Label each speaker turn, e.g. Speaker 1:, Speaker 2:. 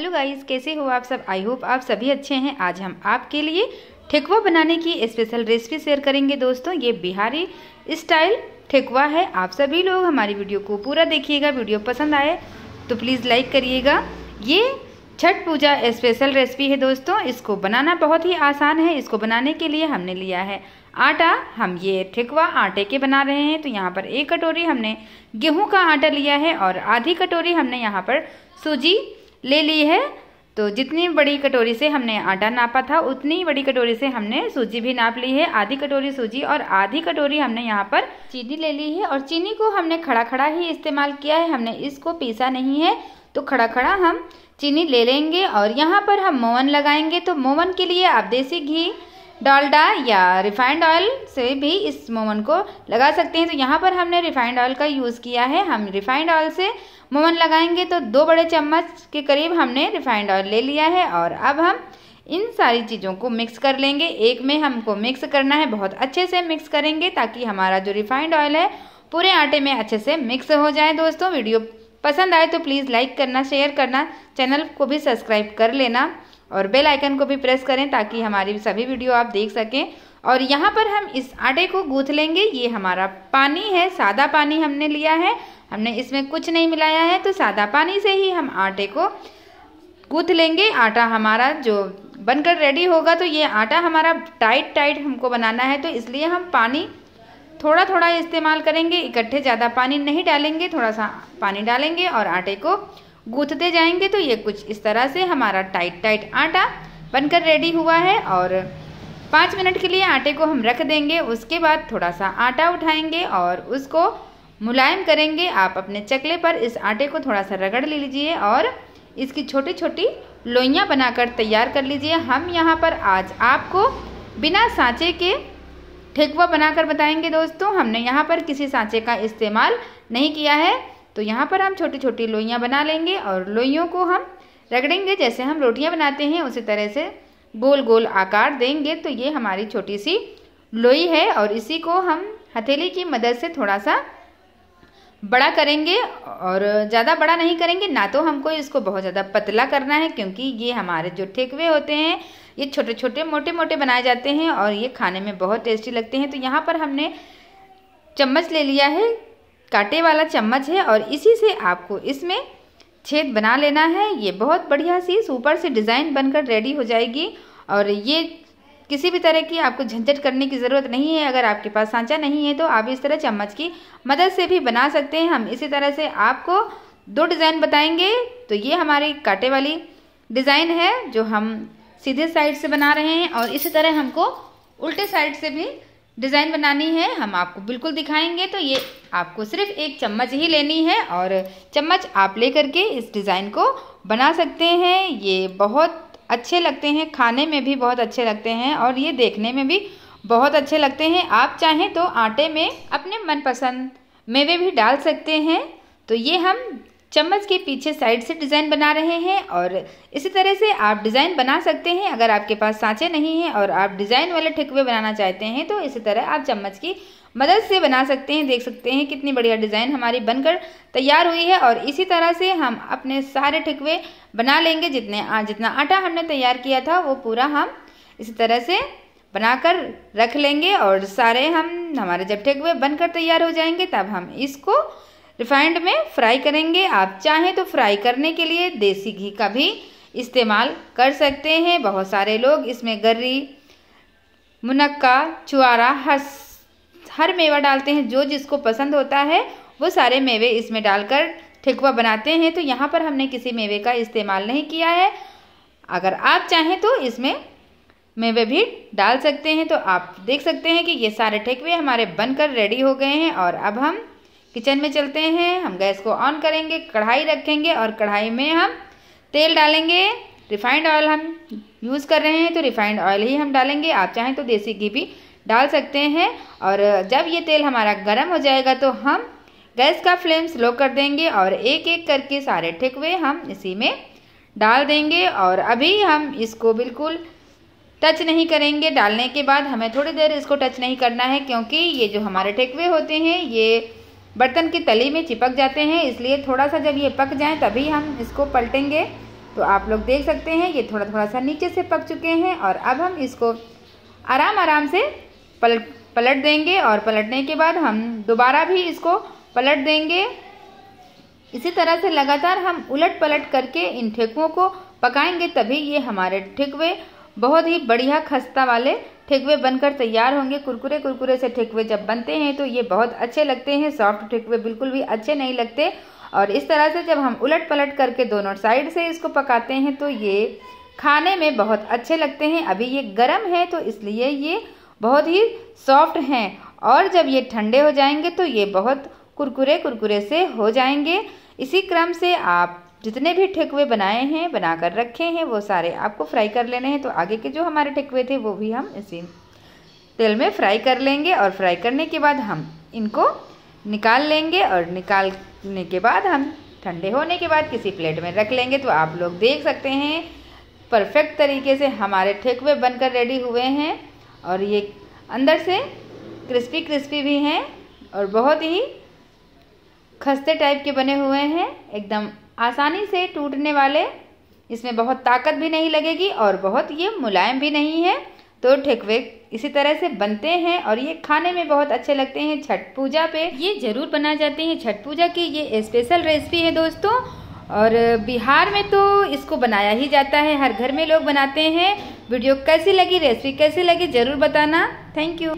Speaker 1: hello guys कैसे हो आप सब आई होप आप सभी अच्छे हैं आज हम आपके लिए ठेकुआ बनाने की स्पेशल रेसिपी शेयर करेंगे दोस्तों ये बिहारी स्टाइल ठेकुआ है आप सभी लोग हमारी वीडियो को पूरा देखिएगा वीडियो पसंद आए तो प्लीज़ लाइक करिएगा ये छठ पूजा स्पेशल रेसिपी है दोस्तों इसको बनाना बहुत ही आसान है इसको बनाने के लिए हमने लिया है आटा हम ये ठेकुआ आटे के बना रहे हैं तो यहाँ पर एक कटोरी हमने गेहूं का आटा लिया है और आधी कटोरी हमने यहाँ पर सूजी ले ली है तो जितनी बड़ी कटोरी से हमने आटा नापा था उतनी बड़ी कटोरी से हमने सूजी भी नाप ली है आधी कटोरी सूजी और आधी कटोरी हमने यहाँ पर चीनी ले ली है और चीनी को हमने खड़ा खड़ा ही इस्तेमाल किया है हमने इसको पीसा नहीं है तो खड़ा खड़ा हम चीनी ले लेंगे और यहाँ पर हम मोवन लगाएंगे तो मोवन के लिए आप देसी घी डालडा या रिफाइंड ऑयल से भी इस मोमन को लगा सकते हैं तो यहाँ पर हमने रिफाइंड ऑयल का यूज़ किया है हम रिफाइंड ऑयल से मोमन लगाएंगे तो दो बड़े चम्मच के करीब हमने रिफाइंड ऑयल ले लिया है और अब हम इन सारी चीज़ों को मिक्स कर लेंगे एक में हमको मिक्स करना है बहुत अच्छे से मिक्स करेंगे ताकि हमारा जो रिफाइंड ऑयल है पूरे आटे में अच्छे से मिक्स हो जाए दोस्तों वीडियो पसंद आए तो प्लीज़ लाइक करना शेयर करना चैनल को भी सब्सक्राइब कर लेना और बेल आइकन को भी प्रेस करें ताकि हमारी सभी वीडियो आप देख सकें और यहाँ पर हम इस आटे को गूँथ लेंगे ये हमारा पानी है सादा पानी हमने लिया है हमने इसमें कुछ नहीं मिलाया है तो सादा पानी से ही हम आटे को गूँथ लेंगे आटा हमारा जो बनकर रेडी होगा तो ये आटा हमारा टाइट टाइट हमको बनाना है तो इसलिए हम पानी थोड़ा थोड़ा इस्तेमाल करेंगे इकट्ठे ज़्यादा पानी नहीं डालेंगे थोड़ा सा पानी डालेंगे और आटे को गूंथते जाएंगे तो ये कुछ इस तरह से हमारा टाइट टाइट आटा बनकर रेडी हुआ है और पाँच मिनट के लिए आटे को हम रख देंगे उसके बाद थोड़ा सा आटा उठाएंगे और उसको मुलायम करेंगे आप अपने चकले पर इस आटे को थोड़ा सा रगड़ ले लीजिए और इसकी छोटी छोटी लोइयाँ बनाकर तैयार कर लीजिए हम यहाँ पर आज आपको बिना सांचे के ठेकुआ बनाकर बताएंगे दोस्तों हमने यहाँ पर किसी सांचे का इस्तेमाल नहीं किया है तो यहाँ पर हम छोटी छोटी लोइयाँ बना लेंगे और लोइयों को हम रगड़ेंगे जैसे हम रोटियाँ बनाते हैं उसी तरह से गोल गोल आकार देंगे तो ये हमारी छोटी सी लोई है और इसी को हम हथेली की मदद से थोड़ा सा बड़ा करेंगे और ज़्यादा बड़ा नहीं करेंगे ना तो हमको इसको बहुत ज़्यादा पतला करना है क्योंकि ये हमारे जो ठेकवे होते हैं ये छोटे छोटे मोटे मोटे बनाए जाते हैं और ये खाने में बहुत टेस्टी लगते हैं तो यहाँ पर हमने चम्मच ले लिया है काटे वाला चम्मच है और इसी से आपको इसमें छेद बना लेना है ये बहुत बढ़िया सी सुपर से डिज़ाइन बनकर रेडी हो जाएगी और ये किसी भी तरह की आपको झंझट करने की ज़रूरत नहीं है अगर आपके पास सांचा नहीं है तो आप इस तरह चम्मच की मदद से भी बना सकते हैं हम इसी तरह से आपको दो डिज़ाइन बताएंगे तो ये हमारी कांटे वाली डिज़ाइन है जो हम सीधे साइड से बना रहे हैं और इसी तरह हमको उल्टे साइड से भी डिज़ाइन बनानी है हम आपको बिल्कुल दिखाएंगे तो ये आपको सिर्फ एक चम्मच ही लेनी है और चम्मच आप ले करके इस डिज़ाइन को बना सकते हैं ये बहुत अच्छे लगते हैं खाने में भी बहुत अच्छे लगते हैं और ये देखने में भी बहुत अच्छे लगते हैं आप चाहें तो आटे में अपने मनपसंद मेवे भी डाल सकते हैं तो ये हम चम्मच के पीछे साइड से डिज़ाइन बना रहे हैं और इसी तरह से आप डिज़ाइन बना सकते हैं अगर आपके पास सांचे नहीं हैं और आप डिज़ाइन वाले ठेकुए बनाना चाहते हैं तो इसी तरह आप चम्मच की मदद से बना सकते हैं देख सकते हैं कितनी बढ़िया डिज़ाइन हमारी बनकर तैयार हुई है और इसी तरह से हम अपने सारे ठेकुए बना लेंगे जितने जितना आटा हमने तैयार किया था वो पूरा हम इसी तरह से बनाकर रख लेंगे और सारे हम हमारे जब ठेकुए बनकर तैयार हो जाएंगे तब हम इसको रिफाइंड में फ्राई करेंगे आप चाहें तो फ्राई करने के लिए देसी घी का भी इस्तेमाल कर सकते हैं बहुत सारे लोग इसमें गर्री मुनक्का चुआरा हर हर मेवा डालते हैं जो जिसको पसंद होता है वो सारे मेवे इसमें डालकर ठेकुआ बनाते हैं तो यहाँ पर हमने किसी मेवे का इस्तेमाल नहीं किया है अगर आप चाहें तो इसमें मेवे भी डाल सकते हैं तो आप देख सकते हैं कि ये सारे ठेकुए हमारे बनकर रेडी हो गए हैं और अब हम किचन में चलते हैं हम गैस को ऑन करेंगे कढ़ाई रखेंगे और कढ़ाई में हम तेल डालेंगे रिफाइंड ऑयल हम यूज़ कर रहे हैं तो रिफाइंड ऑयल ही हम डालेंगे आप चाहें तो देसी घी भी डाल सकते हैं और जब ये तेल हमारा गर्म हो जाएगा तो हम गैस का फ्लेम स्लो कर देंगे और एक एक करके सारे ठेकुए हम इसी में डाल देंगे और अभी हम इसको बिल्कुल टच नहीं करेंगे डालने के बाद हमें थोड़ी देर इसको टच नहीं करना है क्योंकि ये जो हमारे ठेकवे होते हैं ये बर्तन की तली में चिपक जाते हैं इसलिए थोड़ा सा जब ये पक जाए तभी हम इसको पलटेंगे तो आप लोग देख सकते हैं ये थोड़ा थोड़ा सा नीचे से पक चुके हैं और अब हम इसको आराम आराम से पल पलट देंगे और पलटने के बाद हम दोबारा भी इसको पलट देंगे इसी तरह से लगातार हम उलट पलट करके इन ठेकुओं को पकाएंगे तभी ये हमारे ठेकुए बहुत ही बढ़िया खस्ता वाले ठेकुए बनकर तैयार होंगे कुरकुरे कुरकुरे से ठेकुए जब बनते हैं तो ये बहुत अच्छे लगते हैं सॉफ्ट ठेकुए बिल्कुल भी अच्छे नहीं लगते और इस तरह से जब हम उलट पलट करके दोनों साइड से इसको पकाते हैं तो ये खाने में बहुत अच्छे लगते हैं अभी ये गर्म है तो इसलिए ये बहुत ही सॉफ्ट हैं और जब ये ठंडे हो जाएंगे तो ये बहुत कुरकुरे कुरकुरे से हो जाएंगे इसी क्रम से आप जितने भी ठेकुए बनाए हैं बना कर रखे हैं वो सारे आपको फ्राई कर लेने हैं तो आगे के जो हमारे ठेकुए थे वो भी हम इसी तेल में फ्राई कर लेंगे और फ्राई करने के बाद हम इनको निकाल लेंगे और निकालने के बाद हम ठंडे होने के बाद किसी प्लेट में रख लेंगे तो आप लोग देख सकते हैं परफेक्ट तरीके से हमारे ठेकुए बनकर रेडी हुए हैं और ये अंदर से क्रिस्पी क्रिस्पी भी हैं और बहुत ही खस्ते टाइप के बने हुए हैं एकदम आसानी से टूटने वाले इसमें बहुत ताकत भी नहीं लगेगी और बहुत ये मुलायम भी नहीं है तो ठेकवे इसी तरह से बनते हैं और ये खाने में बहुत अच्छे लगते हैं छठ पूजा पे ये ज़रूर बनाए जाते हैं छठ पूजा की ये स्पेशल रेसिपी है दोस्तों और बिहार में तो इसको बनाया ही जाता है हर घर में लोग बनाते हैं वीडियो कैसी लगी रेसिपी कैसी लगी ज़रूर बताना थैंक यू